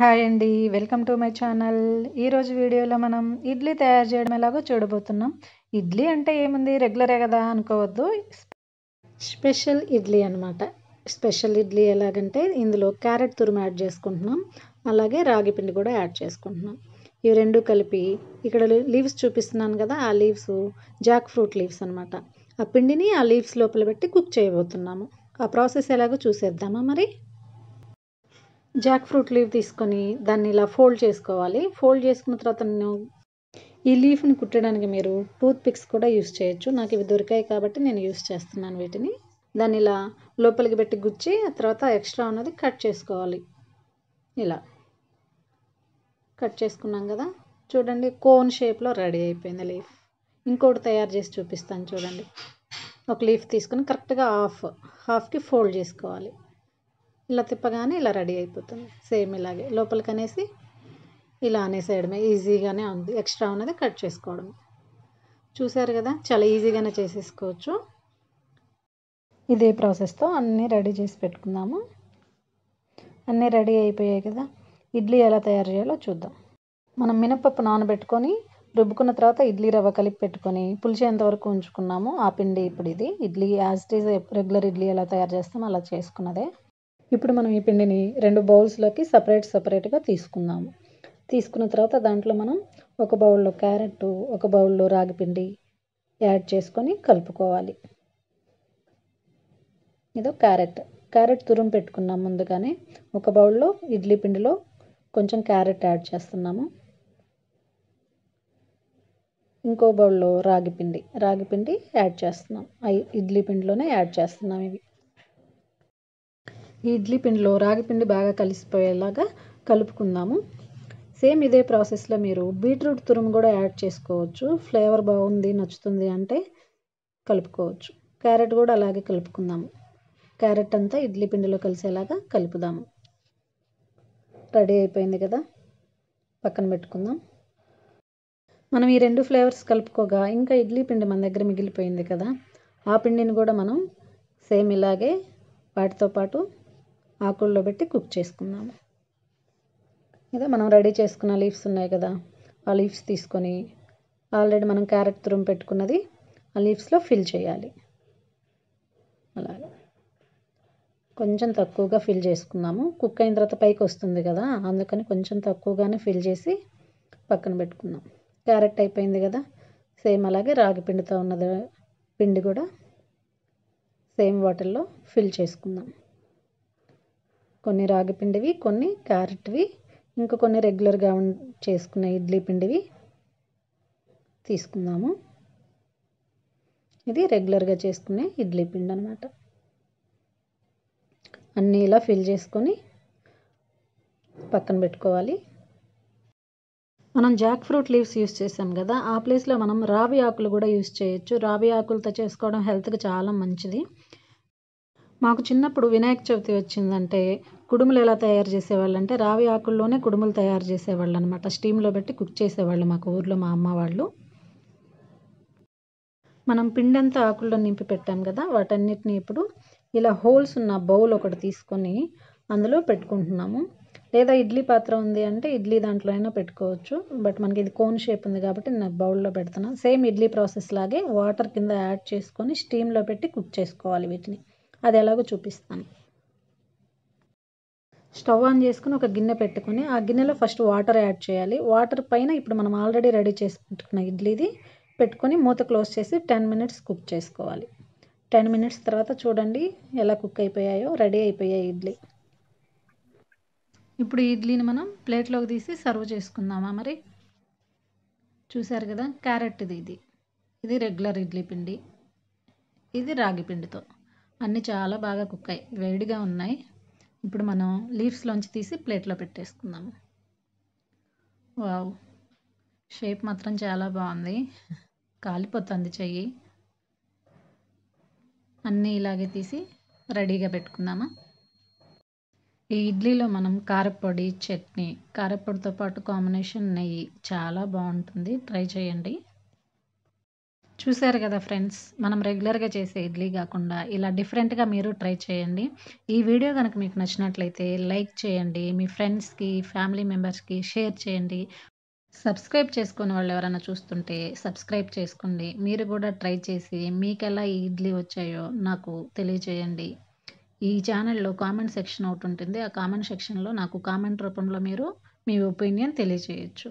hi అండి welcome to my channel ఈరోజు వీడియోలో మనం ఇడ్లీ తయారు చేయడం ఎలాగో చూడబోతున్నాం ఇడ్లీ అంటే ఏముంది రెగ్యులరే కదా అనుకోవద్దు స్పెషల్ ఇడ్లీ అనమాట స్పెషల్ ఇడ్లీ ఎలాగంటే ఇందులో క్యారెట్ తురుము యాడ్ చేసుకుంటున్నాం అలాగే రాగి పిండి కూడా యాడ్ చేసుకుంటున్నాం ఇవి రెండు కలిపి ఇక్కడ లీవ్స్ చూపిస్తున్నాను కదా ఆ లీవ్స్ జాక్ ఫ్రూట్ లీవ్స్ అనమాట ఆ పిండిని ఆ లీవ్స్ లోపల పెట్టి కుక్ చేయబోతున్నాము ఆ ప్రాసెస్ ఎలాగో చూసేద్దామా మరి జాక్ ఫ్రూట్ లీవ్ తీసుకొని దాన్ని ఇలా ఫోల్డ్ చేసుకోవాలి ఫోల్డ్ చేసుకున్న తర్వాత నేను ఈ లీఫ్ని కుట్టడానికి మీరు టూత్ పిక్స్ కూడా యూస్ చేయొచ్చు నాకు ఇవి దొరికాయి కాబట్టి నేను యూస్ చేస్తున్నాను వీటిని దాన్ని ఇలా లోపలికి పెట్టి గుచ్చి ఆ తర్వాత ఎక్స్ట్రా ఉన్నది కట్ చేసుకోవాలి ఇలా కట్ చేసుకున్నాం కదా చూడండి కోన్ షేప్లో రెడీ అయిపోయింది లీఫ్ ఇంకోటి తయారు చేసి చూపిస్తాను చూడండి ఒక లీఫ్ తీసుకొని కరెక్ట్గా హాఫ్ హాఫ్కి ఫోల్డ్ చేసుకోవాలి ఇలా తిప్పగానే ఇలా రెడీ అయిపోతుంది సేమ్ ఇలాగే లోపలికి అనేసి ఇలా అనేసేయడమే ఈజీగానే ఉంది ఎక్స్ట్రా ఉన్నది కట్ చేసుకోవడం చూసారు కదా చాలా ఈజీగానే చేసేసుకోవచ్చు ఇదే ప్రాసెస్తో అన్నీ రెడీ చేసి పెట్టుకుందాము అన్నీ రెడీ అయిపోయాయి కదా ఇడ్లీ ఎలా తయారు చేయాలో చూద్దాం మనం మినపప్పు నానబెట్టుకొని రుబ్బుకున్న తర్వాత ఇడ్లీ రవ్వ కలిపి పెట్టుకొని పులిచేంత ఎంతవరకు ఉంచుకున్నాము ఆ పిండి ఇప్పుడు ఇది idli as it is regular idli ఎలా తయారు చేస్తామో అలా చేసుకున్నదే ఇప్పుడు మనం ఈ పిండిని రెండు బౌల్స్లోకి సపరేట్ సపరేట్గా తీసుకుందాము తీసుకున్న తర్వాత దాంట్లో మనం ఒక బౌల్లో క్యారెట్ ఒక బౌల్లో రాగి పిండి యాడ్ చేసుకొని కలుపుకోవాలి ఇదో క్యారెట్ క్యారెట్ తురుము పెట్టుకున్నాం ముందుగానే ఒక బౌల్లో ఇడ్లీ పిండిలో కొంచెం క్యారెట్ యాడ్ చేస్తున్నాము ఇంకో బౌల్లో రాగి పిండి రాగి పిండి యాడ్ చేస్తున్నాం ఇడ్లీ పిండిలోనే యాడ్ చేస్తున్నాం ఇవి ఈ ఇడ్లీ పిండిలో రాగి పిండి బాగా కలిసిపోయేలాగా కలుపుకుందాము సేమ్ ఇదే ప్రాసెస్లో మీరు బీట్రూట్ తురుము కూడా యాడ్ చేసుకోవచ్చు ఫ్లేవర్ బాగుంది నచ్చుతుంది అంటే కలుపుకోవచ్చు క్యారెట్ కూడా అలాగే కలుపుకుందాము క్యారెట్ అంతా ఇడ్లీ పిండిలో కలిసేలాగా కలుపుదాము రెడీ అయిపోయింది కదా పక్కన పెట్టుకుందాం మనం ఈ రెండు ఫ్లేవర్స్ కలుపుకోగా ఇంకా ఇడ్లీ పిండి మన దగ్గర మిగిలిపోయింది కదా ఆ పిండిని కూడా మనం సేమ్ ఇలాగే వాటితో పాటు ఆకుల్లో పెట్టి కుక్ చేసుకుందాము ఇదే మనం రెడీ చేసుకున్న లీవ్స్ ఉన్నాయి కదా ఆ లీవ్స్ తీసుకొని ఆల్రెడీ మనం క్యారెట్ తురుము పెట్టుకున్నది ఆ లీవ్స్లో ఫిల్ చేయాలి అలాగే కొంచెం తక్కువగా ఫిల్ చేసుకుందాము కుక్ అయిన తర్వాత పైకి వస్తుంది కదా అందుకని కొంచెం తక్కువగానే ఫిల్ చేసి పక్కన పెట్టుకుందాం క్యారెట్ అయిపోయింది కదా సేమ్ అలాగే రాగి పిండితో ఉన్నది పిండి కూడా సేమ్ వాటర్లో ఫిల్ చేసుకుందాం కొన్ని రాగి పిండివి కొన్ని క్యారెట్వి ఇంకా కొన్ని రెగ్యులర్గా చేసుకునే ఇడ్లీ పిండివి తీసుకుందాము ఇది రెగ్యులర్గా చేసుకునే ఇడ్లీ పిండి అనమాట అన్నీ ఇలా ఫిల్ చేసుకొని పక్కన పెట్టుకోవాలి మనం జాక్ ఫ్రూట్ లీవ్స్ యూస్ చేసాం కదా ఆ ప్లేస్లో మనం రావి ఆకులు కూడా యూస్ చేయొచ్చు రావి ఆకులతో చేసుకోవడం హెల్త్కి చాలా మంచిది మాకు చిన్నప్పుడు వినాయక చవితి వచ్చిందంటే కుడుములు ఎలా తయారు చేసేవాళ్ళు అంటే రావి ఆకుల్లోనే కుడుములు తయారు చేసేవాళ్ళు అనమాట స్టీమ్లో పెట్టి కుక్ చేసేవాళ్ళు మాకు ఊర్లో మా అమ్మ వాళ్ళు మనం పిండంతా ఆకుల్లో నింపి పెట్టాం కదా వాటన్నిటిని ఇప్పుడు ఇలా హోల్స్ ఉన్న బౌల్ ఒకటి తీసుకొని అందులో పెట్టుకుంటున్నాము లేదా ఇడ్లీ పాత్ర ఉంది అంటే ఇడ్లీ దాంట్లో అయినా పెట్టుకోవచ్చు బట్ మనకి ఇది కోన్ షేప్ ఉంది కాబట్టి నేను బౌల్లో పెడుతున్నాను సేమ్ ఇడ్లీ ప్రాసెస్ లాగే వాటర్ కింద యాడ్ చేసుకొని స్టీమ్లో పెట్టి కుక్ చేసుకోవాలి వీటిని అది ఎలాగో చూపిస్తాను స్టవ్ ఆన్ చేసుకుని ఒక గిన్నె పెట్టుకుని ఆ గిన్నెలో ఫస్ట్ వాటర్ యాడ్ చేయాలి వాటర్ పైన ఇప్పుడు మనం ఆల్రెడీ రెడీ చేసి పెట్టుకున్న ఇడ్లీది పెట్టుకొని మూత క్లోజ్ చేసి టెన్ మినిట్స్ కుక్ చేసుకోవాలి టెన్ మినిట్స్ తర్వాత చూడండి ఎలా కుక్ అయిపోయాయో రెడీ అయిపోయాయి ఇడ్లీ ఇప్పుడు ఇడ్లీని మనం ప్లేట్లోకి తీసి సర్వ్ చేసుకుందామా మరి చూసారు కదా క్యారెట్ ఇది ఇది ఇది రెగ్యులర్ ఇడ్లీ పిండి ఇది రాగి పిండితో అన్నీ చాలా బాగా కుక్ అయ్యి వేడిగా ఉన్నాయి ఇప్పుడు మనం లీవ్స్లోంచి తీసి ప్లేట్లో పెట్టేసుకుందాము వావ్ షేప్ మాత్రం చాలా బాగుంది కాలిపోతుంది చెయ్యి అన్నీ ఇలాగే తీసి రెడీగా పెట్టుకుందామా ఈ ఇడ్లీలో మనం కారపొడి చట్నీ కారపొడితో పాటు కాంబినేషన్ నెయ్యి చాలా బాగుంటుంది ట్రై చేయండి చూశారు కదా ఫ్రెండ్స్ మనం రెగ్యులర్గా చేసే ఇడ్లీ కాకుండా ఇలా డిఫరెంట్గా మీరు ట్రై చేయండి ఈ వీడియో కనుక మీకు నచ్చినట్లయితే లైక్ చేయండి మీ ఫ్రెండ్స్కి ఫ్యామిలీ మెంబర్స్కి షేర్ చేయండి సబ్స్క్రైబ్ చేసుకుని వాళ్ళు ఎవరైనా చూస్తుంటే సబ్స్క్రైబ్ చేసుకోండి మీరు కూడా ట్రై చేసి మీకు ఎలా ఈ ఇడ్లీ వచ్చాయో నాకు తెలియజేయండి ఈ ఛానల్లో కామెంట్ సెక్షన్ ఒకటి ఉంటుంది ఆ కామెంట్ సెక్షన్లో నాకు కామెంట్ రూపంలో మీరు మీ ఒపీనియన్ తెలియజేయచ్చు